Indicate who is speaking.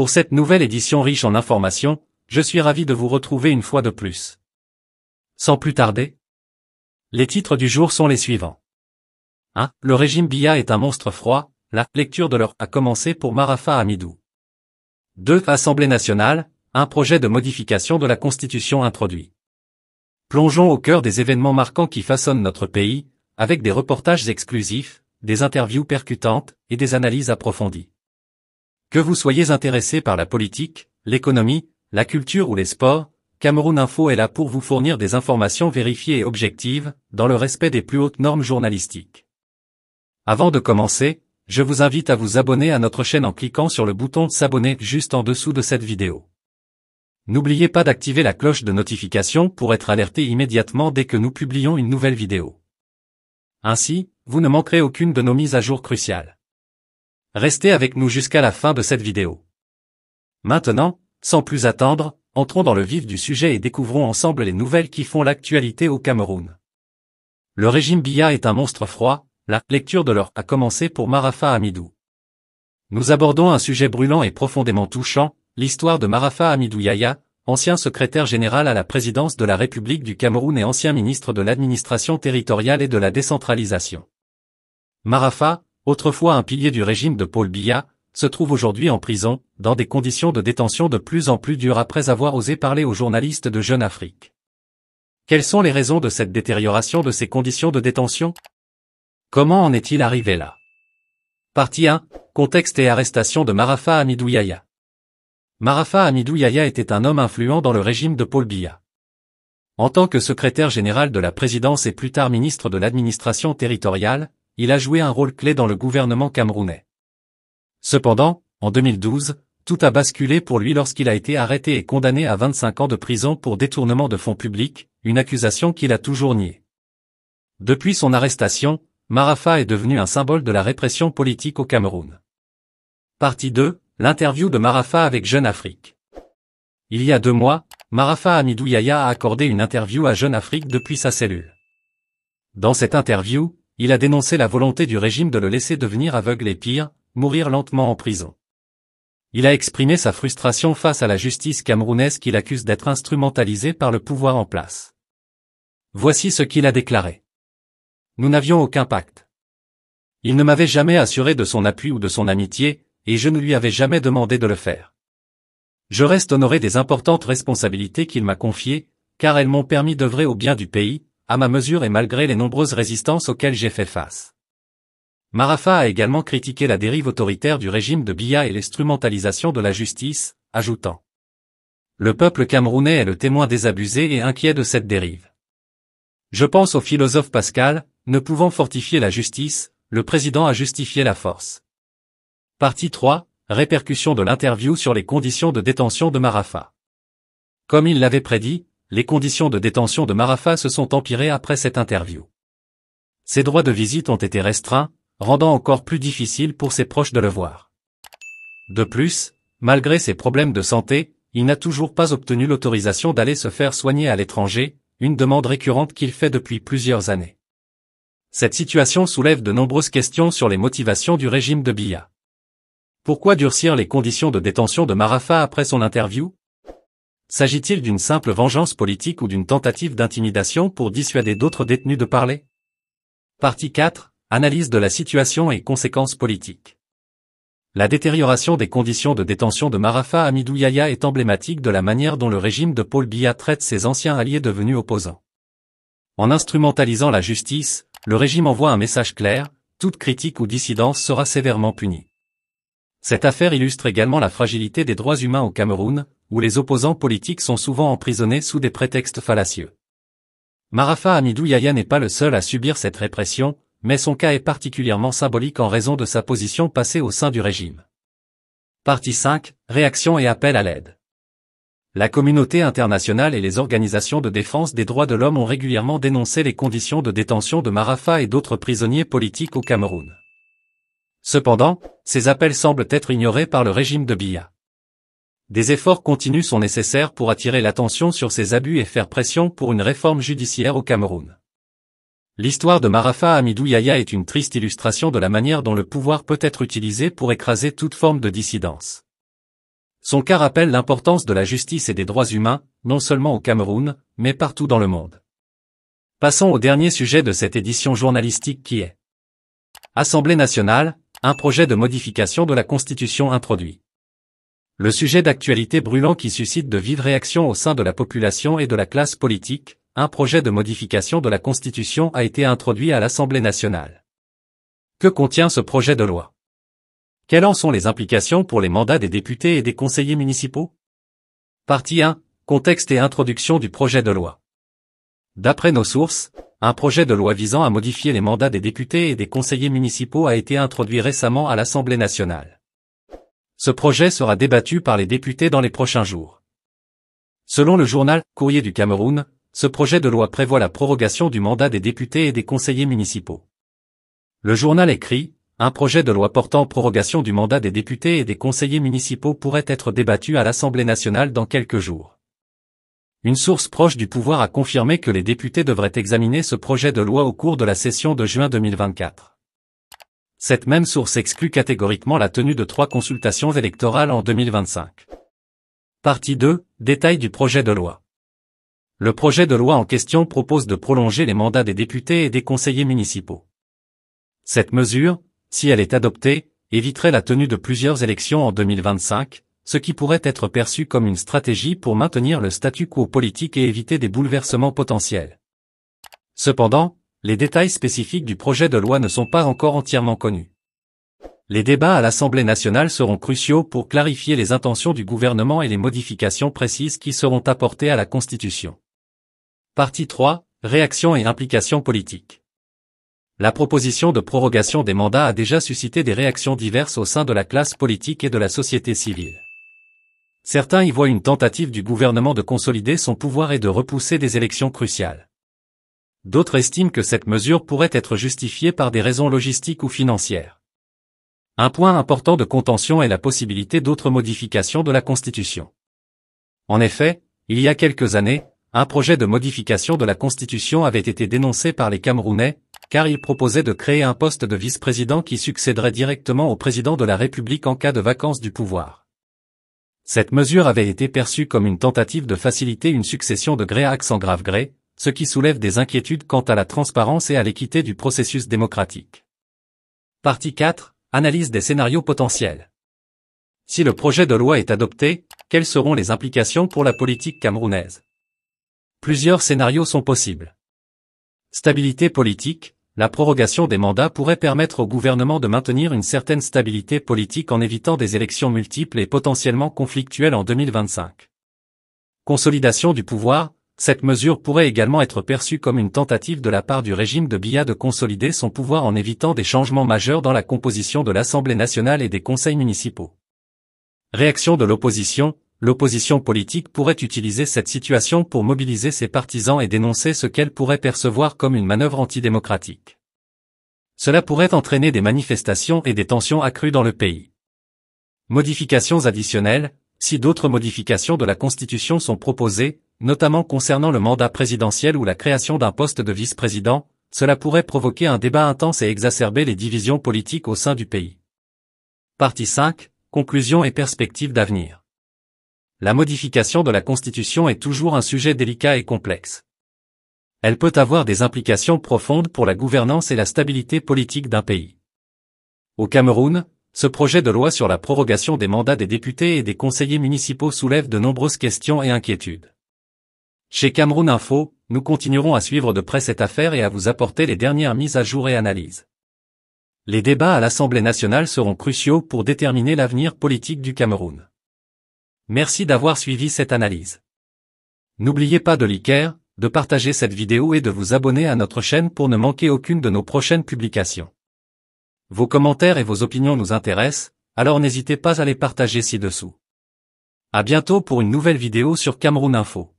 Speaker 1: Pour cette nouvelle édition riche en informations, je suis ravi de vous retrouver une fois de plus. Sans plus tarder, les titres du jour sont les suivants. 1. Le régime BIA est un monstre froid, la lecture de l'heure a commencé pour Marafa Amidou. 2. Assemblée nationale, un projet de modification de la Constitution introduit. Plongeons au cœur des événements marquants qui façonnent notre pays, avec des reportages exclusifs, des interviews percutantes et des analyses approfondies. Que vous soyez intéressé par la politique, l'économie, la culture ou les sports, Cameroun Info est là pour vous fournir des informations vérifiées et objectives, dans le respect des plus hautes normes journalistiques. Avant de commencer, je vous invite à vous abonner à notre chaîne en cliquant sur le bouton S'abonner juste en dessous de cette vidéo. N'oubliez pas d'activer la cloche de notification pour être alerté immédiatement dès que nous publions une nouvelle vidéo. Ainsi, vous ne manquerez aucune de nos mises à jour cruciales. Restez avec nous jusqu'à la fin de cette vidéo. Maintenant, sans plus attendre, entrons dans le vif du sujet et découvrons ensemble les nouvelles qui font l'actualité au Cameroun. Le régime Biya est un monstre froid, la lecture de l'heure a commencé pour Marafa Amidou. Nous abordons un sujet brûlant et profondément touchant, l'histoire de Marafa Amidou Yaya, ancien secrétaire général à la présidence de la République du Cameroun et ancien ministre de l'administration territoriale et de la décentralisation. Marafa, autrefois un pilier du régime de Paul Biya, se trouve aujourd'hui en prison, dans des conditions de détention de plus en plus dures après avoir osé parler aux journalistes de Jeune Afrique. Quelles sont les raisons de cette détérioration de ces conditions de détention Comment en est-il arrivé là Partie 1. Contexte et arrestation de Marafa Amidouyaya. Marafa Amidouyaya était un homme influent dans le régime de Paul Biya. En tant que secrétaire général de la présidence et plus tard ministre de l'administration territoriale, il a joué un rôle clé dans le gouvernement camerounais. Cependant, en 2012, tout a basculé pour lui lorsqu'il a été arrêté et condamné à 25 ans de prison pour détournement de fonds publics, une accusation qu'il a toujours niée. Depuis son arrestation, Marafa est devenu un symbole de la répression politique au Cameroun. Partie 2, l'interview de Marafa avec Jeune Afrique. Il y a deux mois, Marafa Amidou a accordé une interview à Jeune Afrique depuis sa cellule. Dans cette interview, il a dénoncé la volonté du régime de le laisser devenir aveugle et pire, mourir lentement en prison. Il a exprimé sa frustration face à la justice camerounaise qu'il accuse d'être instrumentalisée par le pouvoir en place. Voici ce qu'il a déclaré. Nous n'avions aucun pacte. Il ne m'avait jamais assuré de son appui ou de son amitié, et je ne lui avais jamais demandé de le faire. Je reste honoré des importantes responsabilités qu'il m'a confiées, car elles m'ont permis d'œuvrer au bien du pays, à ma mesure et malgré les nombreuses résistances auxquelles j'ai fait face. Marafa a également critiqué la dérive autoritaire du régime de Biya et l'instrumentalisation de la justice, ajoutant Le peuple camerounais est le témoin désabusé et inquiet de cette dérive. Je pense au philosophe Pascal, ne pouvant fortifier la justice, le président a justifié la force. Partie 3, répercussion de l'interview sur les conditions de détention de Marafa. Comme il l'avait prédit, les conditions de détention de Marafa se sont empirées après cette interview. Ses droits de visite ont été restreints, rendant encore plus difficile pour ses proches de le voir. De plus, malgré ses problèmes de santé, il n'a toujours pas obtenu l'autorisation d'aller se faire soigner à l'étranger, une demande récurrente qu'il fait depuis plusieurs années. Cette situation soulève de nombreuses questions sur les motivations du régime de Biya. Pourquoi durcir les conditions de détention de Marafa après son interview S'agit-il d'une simple vengeance politique ou d'une tentative d'intimidation pour dissuader d'autres détenus de parler Partie 4. Analyse de la situation et conséquences politiques. La détérioration des conditions de détention de Marafa Amidou Yaya est emblématique de la manière dont le régime de Paul Biya traite ses anciens alliés devenus opposants. En instrumentalisant la justice, le régime envoie un message clair, toute critique ou dissidence sera sévèrement punie. Cette affaire illustre également la fragilité des droits humains au Cameroun, où les opposants politiques sont souvent emprisonnés sous des prétextes fallacieux. Marafa Amidou Yaya n'est pas le seul à subir cette répression, mais son cas est particulièrement symbolique en raison de sa position passée au sein du régime. Partie 5, réaction et appel à l'aide. La communauté internationale et les organisations de défense des droits de l'homme ont régulièrement dénoncé les conditions de détention de Marafa et d'autres prisonniers politiques au Cameroun. Cependant, ces appels semblent être ignorés par le régime de Biya. Des efforts continus sont nécessaires pour attirer l'attention sur ces abus et faire pression pour une réforme judiciaire au Cameroun. L'histoire de Marafa Amidou Yaya est une triste illustration de la manière dont le pouvoir peut être utilisé pour écraser toute forme de dissidence. Son cas rappelle l'importance de la justice et des droits humains, non seulement au Cameroun, mais partout dans le monde. Passons au dernier sujet de cette édition journalistique qui est Assemblée nationale, un projet de modification de la Constitution introduit le sujet d'actualité brûlant qui suscite de vives réactions au sein de la population et de la classe politique, un projet de modification de la Constitution a été introduit à l'Assemblée nationale. Que contient ce projet de loi Quelles en sont les implications pour les mandats des députés et des conseillers municipaux Partie 1. Contexte et introduction du projet de loi. D'après nos sources, un projet de loi visant à modifier les mandats des députés et des conseillers municipaux a été introduit récemment à l'Assemblée nationale. Ce projet sera débattu par les députés dans les prochains jours. Selon le journal Courrier du Cameroun, ce projet de loi prévoit la prorogation du mandat des députés et des conseillers municipaux. Le journal écrit, un projet de loi portant prorogation du mandat des députés et des conseillers municipaux pourrait être débattu à l'Assemblée nationale dans quelques jours. Une source proche du pouvoir a confirmé que les députés devraient examiner ce projet de loi au cours de la session de juin 2024. Cette même source exclut catégoriquement la tenue de trois consultations électorales en 2025. Partie 2. Détail du projet de loi. Le projet de loi en question propose de prolonger les mandats des députés et des conseillers municipaux. Cette mesure, si elle est adoptée, éviterait la tenue de plusieurs élections en 2025, ce qui pourrait être perçu comme une stratégie pour maintenir le statu quo politique et éviter des bouleversements potentiels. Cependant, les détails spécifiques du projet de loi ne sont pas encore entièrement connus. Les débats à l'Assemblée nationale seront cruciaux pour clarifier les intentions du gouvernement et les modifications précises qui seront apportées à la Constitution. Partie 3. Réactions et implications politiques. La proposition de prorogation des mandats a déjà suscité des réactions diverses au sein de la classe politique et de la société civile. Certains y voient une tentative du gouvernement de consolider son pouvoir et de repousser des élections cruciales. D'autres estiment que cette mesure pourrait être justifiée par des raisons logistiques ou financières. Un point important de contention est la possibilité d'autres modifications de la Constitution. En effet, il y a quelques années, un projet de modification de la Constitution avait été dénoncé par les Camerounais, car il proposait de créer un poste de vice-président qui succéderait directement au président de la République en cas de vacance du pouvoir. Cette mesure avait été perçue comme une tentative de faciliter une succession de gré à accent grave gré, ce qui soulève des inquiétudes quant à la transparence et à l'équité du processus démocratique. Partie 4. Analyse des scénarios potentiels. Si le projet de loi est adopté, quelles seront les implications pour la politique camerounaise Plusieurs scénarios sont possibles. Stabilité politique, la prorogation des mandats pourrait permettre au gouvernement de maintenir une certaine stabilité politique en évitant des élections multiples et potentiellement conflictuelles en 2025. Consolidation du pouvoir, cette mesure pourrait également être perçue comme une tentative de la part du régime de Biya de consolider son pouvoir en évitant des changements majeurs dans la composition de l'Assemblée nationale et des conseils municipaux. Réaction de l'opposition, l'opposition politique pourrait utiliser cette situation pour mobiliser ses partisans et dénoncer ce qu'elle pourrait percevoir comme une manœuvre antidémocratique. Cela pourrait entraîner des manifestations et des tensions accrues dans le pays. Modifications additionnelles, si d'autres modifications de la Constitution sont proposées, notamment concernant le mandat présidentiel ou la création d'un poste de vice-président, cela pourrait provoquer un débat intense et exacerber les divisions politiques au sein du pays. Partie 5. Conclusion et perspectives d'avenir. La modification de la Constitution est toujours un sujet délicat et complexe. Elle peut avoir des implications profondes pour la gouvernance et la stabilité politique d'un pays. Au Cameroun, ce projet de loi sur la prorogation des mandats des députés et des conseillers municipaux soulève de nombreuses questions et inquiétudes. Chez Cameroun Info, nous continuerons à suivre de près cette affaire et à vous apporter les dernières mises à jour et analyses. Les débats à l'Assemblée nationale seront cruciaux pour déterminer l'avenir politique du Cameroun. Merci d'avoir suivi cette analyse. N'oubliez pas de liker, de partager cette vidéo et de vous abonner à notre chaîne pour ne manquer aucune de nos prochaines publications. Vos commentaires et vos opinions nous intéressent, alors n'hésitez pas à les partager ci-dessous. À bientôt pour une nouvelle vidéo sur Cameroun Info.